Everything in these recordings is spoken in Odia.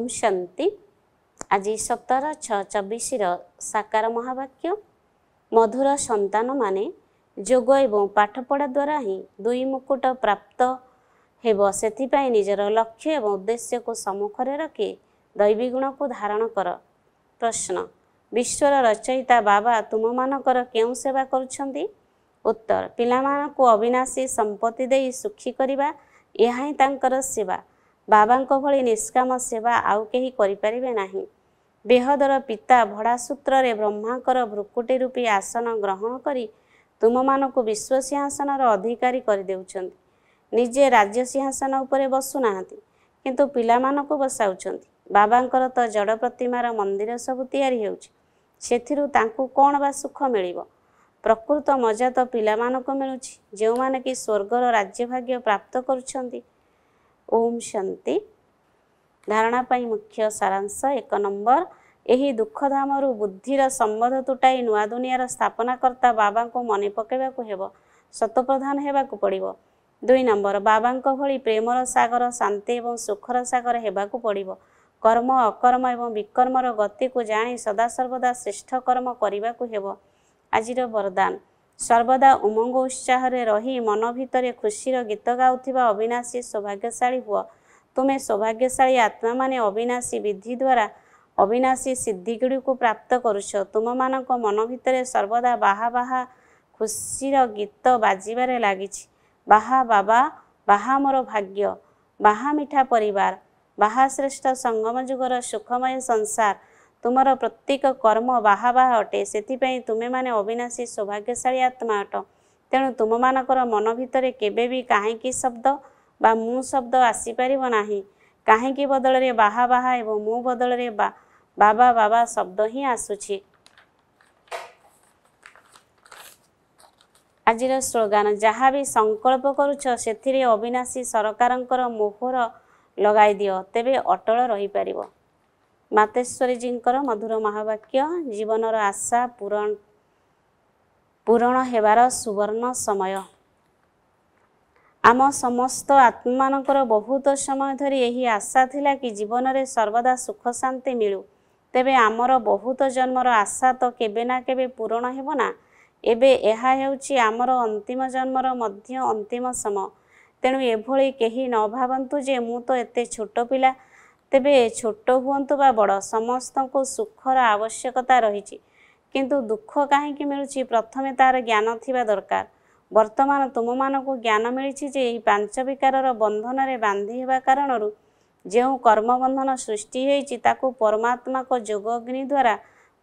ଓମ୍ ଶାନ୍ତି ଆଜି ସତର ଛଅ ଚବିଶର ସାକାର ମହାବାକ୍ୟ ମଧୁର ସନ୍ତାନମାନେ ଯୋଗ ଏବଂ ପାଠପଢ଼ା ଦ୍ୱାରା ହିଁ ଦୁଇ ମୁକୁଟ ପ୍ରାପ୍ତ ହେବ ସେଥିପାଇଁ ନିଜର ଲକ୍ଷ୍ୟ ଏବଂ ଉଦ୍ଦେଶ୍ୟକୁ ସମ୍ମୁଖରେ ରଖି ଦୈବୀ ଗୁଣକୁ ଧାରଣ କର ପ୍ରଶ୍ନ ବିଶ୍ୱର ରଚୟିତା ବାବା ତୁମମାନଙ୍କର କେଉଁ ସେବା କରୁଛନ୍ତି ଉତ୍ତର ପିଲାମାନଙ୍କୁ ଅବିନାଶୀ ସମ୍ପତ୍ତି ଦେଇ ସୁଖୀ କରିବା ଏହା ହିଁ ତାଙ୍କର ସେବା ବାବାଙ୍କ ଭଳି ନିଷ୍କାମ ସେବା ଆଉ କେହି କରିପାରିବେ ନାହିଁ ବେହଦର ପିତା ଭଡ଼ାସୂତ୍ରରେ ବ୍ରହ୍ମାଙ୍କର ଭ୍ରୁକୁଟି ରୂପୀ ଆସନ ଗ୍ରହଣ କରି ତୁମମାନଙ୍କୁ ବିଶ୍ୱ ସିଂହାସନର ଅଧିକାରୀ କରିଦେଉଛନ୍ତି ନିଜେ ରାଜ୍ୟ ସିଂହାସନ ଉପରେ ବସୁନାହାନ୍ତି କିନ୍ତୁ ପିଲାମାନଙ୍କୁ ବସାଉଛନ୍ତି ବାବାଙ୍କର ତ ଜଡ଼ ପ୍ରତିମାର ମନ୍ଦିର ସବୁ ତିଆରି ହେଉଛି ସେଥିରୁ ତାଙ୍କୁ କ'ଣ ବା ସୁଖ ମିଳିବ ପ୍ରକୃତ ମଜା ତ ପିଲାମାନଙ୍କୁ ମିଳୁଛି ଯେଉଁମାନେ କି ସ୍ୱର୍ଗର ରାଜ୍ୟ ଭାଗ୍ୟ ପ୍ରାପ୍ତ କରୁଛନ୍ତି ଓମ୍ ଶାନ୍ତି ଧାରଣା ପାଇଁ ମୁଖ୍ୟ ସାରାଂଶ ଏକ ନମ୍ବର ଏହି ଦୁଃଖଧାମରୁ ବୁଦ୍ଧିର ସମ୍ବନ୍ଧ ତୁଟାଇ ନୂଆ ଦୁନିଆର ସ୍ଥାପନାକର୍ତ୍ତା ବାବାଙ୍କୁ ମନେ ପକାଇବାକୁ ହେବ ସତପ୍ରଧାନ ହେବାକୁ ପଡ଼ିବ ଦୁଇ ନମ୍ବର ବାବାଙ୍କ ଭଳି ପ୍ରେମର ସାଗର ଶାନ୍ତି ଏବଂ ସୁଖର ସାଗର ହେବାକୁ ପଡ଼ିବ କର୍ମ ଅକର୍ମ ଏବଂ ବିକର୍ମର ଗତିକୁ ଜାଣି ସଦାସର୍ବଦା ଶ୍ରେଷ୍ଠ କର୍ମ କରିବାକୁ ହେବ ଆଜିର ବରଦାନ ସର୍ବଦା ଉମଙ୍ଗ ଉତ୍ସାହରେ ରହି ମନ ଭିତରେ ଖୁସିର ଗୀତ ଗାଉଥିବା ଅବିନାଶୀ ସୌଭାଗ୍ୟଶାଳୀ ହୁଅ ତୁମେ ସୌଭାଗ୍ୟଶାଳୀ ଆତ୍ମାମାନେ ଅବିନାଶୀ ବିଧି ଦ୍ୱାରା ଅବିନାଶୀ ସିଦ୍ଧିଗୁଡ଼ିକୁ ପ୍ରାପ୍ତ କରୁଛ ତୁମମାନଙ୍କ ମନ ଭିତରେ ସର୍ବଦା ବାହା ବାହା ଖୁସିର ଗୀତ ବାଜିବାରେ ଲାଗିଛି ବାହା ବାବା ବାହା ମୋର ଭାଗ୍ୟ ବାହା ମିଠା ପରିବାର ବାହା ଶ୍ରେଷ୍ଠ ସଙ୍ଗମ ଯୁଗର ସୁଖମୟ ସଂସାର ତୁମର ପ୍ରତ୍ୟେକ କର୍ମ ବାହା ବାହା ଅଟେ ସେଥିପାଇଁ ତୁମେମାନେ ଅବିନାଶୀ ସୌଭାଗ୍ୟଶାଳୀ ଆତ୍ମା ଅଟ ତେଣୁ ତୁମମାନଙ୍କର ମନ ଭିତରେ କେବେ ବି କାହିଁକି ଶବ୍ଦ ବା ମୁଁ ଶବ୍ଦ ଆସିପାରିବ ନାହିଁ କାହିଁକି ବଦଳରେ ବାହା ବାହା ଏବଂ ମୁଁ ବଦଳରେ ବା ବାବା ବାବା ଶବ୍ଦ ହିଁ ଆସୁଛି ଆଜିର ସ୍ଲୋଗାନ ଯାହା ବି ସଂକଳ୍ପ କରୁଛ ସେଥିରେ ଅବିନାଶୀ ସରକାରଙ୍କର ମୋହର ଲଗାଇ ଦିଅ ତେବେ ଅଟଳ ରହିପାରିବ ମାତେଶ୍ୱରୀଜୀଙ୍କର ମଧୁର ମହାବାକ୍ୟ ଜୀବନର ଆଶା ପୂରଣ ପୂରଣ ହେବାର ସୁବର୍ଣ୍ଣ ସମୟ ଆମ ସମସ୍ତ ଆତ୍ମାନଙ୍କର ବହୁତ ସମୟ ଧରି ଏହି ଆଶା ଥିଲା କି ଜୀବନରେ ସର୍ବଦା ସୁଖ ଶାନ୍ତି ମିଳୁ ତେବେ ଆମର ବହୁତ ଜନ୍ମର ଆଶା ତ କେବେ ନା କେବେ ପୂରଣ ହେବ ନା ଏବେ ଏହା ହେଉଛି ଆମର ଅନ୍ତିମ ଜନ୍ମର ମଧ୍ୟ ଅନ୍ତିମ ସମୟ ତେଣୁ ଏଭଳି କେହି ନ ଭାବନ୍ତୁ ଯେ ମୁଁ ତ ଏତେ ଛୋଟ ପିଲା ତେବେ ଛୋଟ ହୁଅନ୍ତୁ ବା ବଡ଼ ସମସ୍ତଙ୍କୁ ସୁଖର ଆବଶ୍ୟକତା ରହିଛି କିନ୍ତୁ ଦୁଃଖ କାହିଁକି ମିଳୁଛି ପ୍ରଥମେ ତାର ଜ୍ଞାନ ଥିବା ଦରକାର ବର୍ତ୍ତମାନ ତୁମମାନଙ୍କୁ ଜ୍ଞାନ ମିଳିଛି ଯେ ଏହି ପାଞ୍ଚ ବିକାରର ବନ୍ଧନରେ ବାନ୍ଧି ହେବା କାରଣରୁ ଯେଉଁ କର୍ମବନ୍ଧନ ସୃଷ୍ଟି ହୋଇଛି ତାକୁ ପରମାତ୍ମାଙ୍କ ଯୋଗ ଦ୍ୱାରା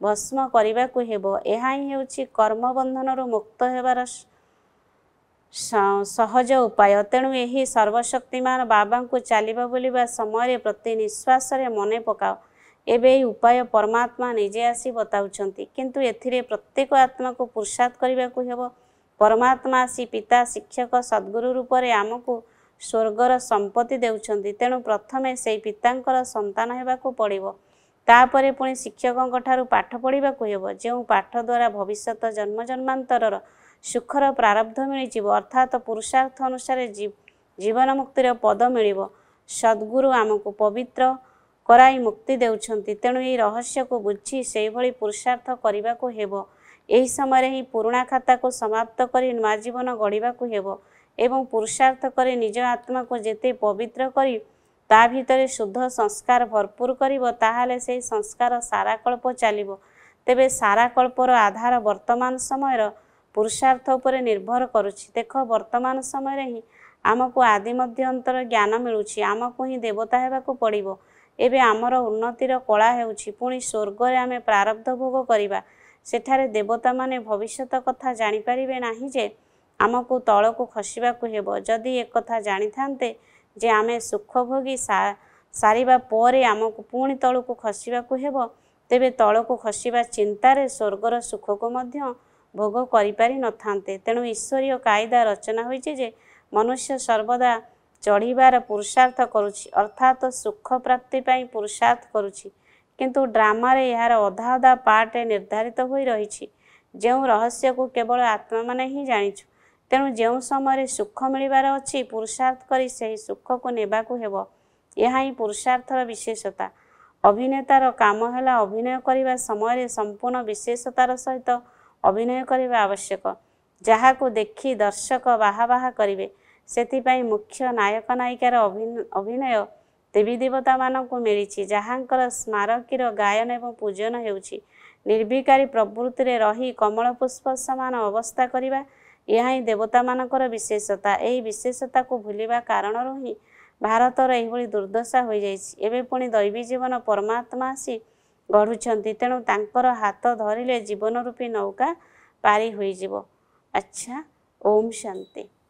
ଭସ୍ମ କରିବାକୁ ହେବ ଏହା ହିଁ ହେଉଛି କର୍ମବନ୍ଧନରୁ ମୁକ୍ତ ହେବାର ସହଜ ଉପାୟ ତେଣୁ ଏହି ସର୍ବଶକ୍ତିମାନ ବାବାଙ୍କୁ ଚାଲିବା ବୁଲିବା ସମୟରେ ପ୍ରତି ନିଶ୍ୱାସରେ ମନେ ପକାଅ ଏବେ ଏହି ଉପାୟ ପରମାତ୍ମା ନିଜେ ଆସି ବତାଉଛନ୍ତି କିନ୍ତୁ ଏଥିରେ ପ୍ରତ୍ୟେକ ଆତ୍ମାକୁ ପୁରୁଷାଦ କରିବାକୁ ହେବ ପରମାତ୍ମା ଆସି ପିତା ଶିକ୍ଷକ ସଦ୍ଗୁରୁ ରୂପରେ ଆମକୁ ସ୍ୱର୍ଗର ସମ୍ପତ୍ତି ଦେଉଛନ୍ତି ତେଣୁ ପ୍ରଥମେ ସେହି ପିତାଙ୍କର ସନ୍ତାନ ହେବାକୁ ପଡ଼ିବ ତାପରେ ପୁଣି ଶିକ୍ଷକଙ୍କ ଠାରୁ ପାଠ ପଢ଼ିବାକୁ ହେବ ଯେଉଁ ପାଠ ଦ୍ୱାରା ଭବିଷ୍ୟତ ଜନ୍ମ ଜନ୍ମାନ୍ତରର ସୁଖର ପ୍ରାରବ୍ଧ ମିଳିଯିବ ଅର୍ଥାତ୍ ପୁରୁଷାର୍ଥ ଅନୁସାରେ ଜୀବନ ମୁକ୍ତିର ପଦ ମିଳିବ ସଦ୍ଗୁରୁ ଆମକୁ ପବିତ୍ର କରାଇ ମୁକ୍ତି ଦେଉଛନ୍ତି ତେଣୁ ଏହି ରହସ୍ୟକୁ ବୁଝି ସେହିଭଳି ପୁରୁଷାର୍ଥ କରିବାକୁ ହେବ ଏହି ସମୟରେ ହିଁ ପୁରୁଣା ଖାତାକୁ ସମାପ୍ତ କରି ନୂଆ ଜୀବନ ଗଢ଼ିବାକୁ ହେବ ଏବଂ ପୁରୁଷାର୍ଥ କରି ନିଜ ଆତ୍ମାକୁ ଯେତେ ପବିତ୍ର କରି ତା ଭିତରେ ଶୁଦ୍ଧ ସଂସ୍କାର ଭରପୁର କରିବ ତାହେଲେ ସେହି ସଂସ୍କାର ସାରାକଳ୍ପ ଚାଲିବ ତେବେ ସାରାକଳ୍ପର ଆଧାର ବର୍ତ୍ତମାନ ସମୟର ପୁରୁଷାର୍ଥ ଉପରେ ନିର୍ଭର କରୁଛି ଦେଖ ବର୍ତ୍ତମାନ ସମୟରେ ହିଁ ଆମକୁ ଆଦି ମଧ୍ୟନ୍ତର ଜ୍ଞାନ ମିଳୁଛି ଆମକୁ ହିଁ ଦେବତା ହେବାକୁ ପଡ଼ିବ ଏବେ ଆମର ଉନ୍ନତିର କଳା ହେଉଛି ପୁଣି ସ୍ୱର୍ଗରେ ଆମେ ପ୍ରାରବ୍ଧ ଭୋଗ କରିବା ସେଠାରେ ଦେବତାମାନେ ଭବିଷ୍ୟତ କଥା ଜାଣିପାରିବେ ନାହିଁ ଯେ ଆମକୁ ତଳକୁ ଖସିବାକୁ ହେବ ଯଦି ଏକଥା ଜାଣିଥାନ୍ତେ ଯେ ଆମେ ସୁଖ ଭୋଗୀ ସାରିବା ପରେ ଆମକୁ ପୁଣି ତଳକୁ ଖସିବାକୁ ହେବ ତେବେ ତଳକୁ ଖସିବା ଚିନ୍ତାରେ ସ୍ୱର୍ଗର ସୁଖକୁ ମଧ୍ୟ ଭୋଗ କରିପାରିନଥାନ୍ତେ ତେଣୁ ଈଶ୍ୱରୀୟ କାଇଦା ରଚନା ହୋଇଛି ଯେ ମନୁଷ୍ୟ ସର୍ବଦା ଚଢ଼ିବାର ପୁରୁଷାର୍ଥ କରୁଛି ଅର୍ଥାତ୍ ସୁଖ ପ୍ରାପ୍ତି ପାଇଁ ପୁରୁଷାର୍ଥ କରୁଛି କିନ୍ତୁ ଡ୍ରାମାରେ ଏହାର ଅଧା ଅଧା ପାର୍ଟ ନିର୍ଦ୍ଧାରିତ ହୋଇ ରହିଛି ଯେଉଁ ରହସ୍ୟକୁ କେବଳ ଆତ୍ମାମାନେ ହିଁ ଜାଣିଛୁ ତେଣୁ ଯେଉଁ ସମୟରେ ସୁଖ ମିଳିବାର ଅଛି ପୁରୁଷାର୍ଥ କରି ସେହି ସୁଖକୁ ନେବାକୁ ହେବ ଏହା ହିଁ ପୁରୁଷାର୍ଥର ବିଶେଷତା ଅଭିନେତାର କାମ ହେଲା ଅଭିନୟ କରିବା ସମୟରେ ସମ୍ପୂର୍ଣ୍ଣ ବିଶେଷତାର ସହିତ ଅଭିନୟ କରିବା ଆବଶ୍ୟକ ଯାହାକୁ ଦେଖି ଦର୍ଶକ ବାହା ବାହା କରିବେ ସେଥିପାଇଁ ମୁଖ୍ୟ ନାୟକ ନାୟିକାର ଅଭିନୟ ଦେବୀ ଦେବତାମାନଙ୍କୁ ମିଳିଛି ଯାହାଙ୍କର ସ୍ମାରକୀର ଗାୟନ ଏବଂ ପୂଜନ ହେଉଛି ନିର୍ଭିକାରୀ ପ୍ରବୃତ୍ତିରେ ରହି କମଳ ପୁଷ୍ପ ସମାନ ଅବସ୍ଥା କରିବା ଏହା ହିଁ ଦେବତାମାନଙ୍କର ବିଶେଷତା ଏହି ବିଶେଷତାକୁ ଭୁଲିବା କାରଣରୁ ହିଁ ଭାରତର ଏହିଭଳି ଦୁର୍ଦ୍ଦଶା ହୋଇଯାଇଛି ଏବେ ପୁଣି ଦୈବୀ ଜୀବନ ପରମାତ୍ମା ଆସି ଗଢ଼ୁଛନ୍ତି ତେଣୁ ତାଙ୍କର ହାତ ଧରିଲେ ଜୀବନ ରୂପୀ ନୌକା ପାରି ହୋଇଯିବ ଆଚ୍ଛା ଓମ୍ ଶାନ୍ତି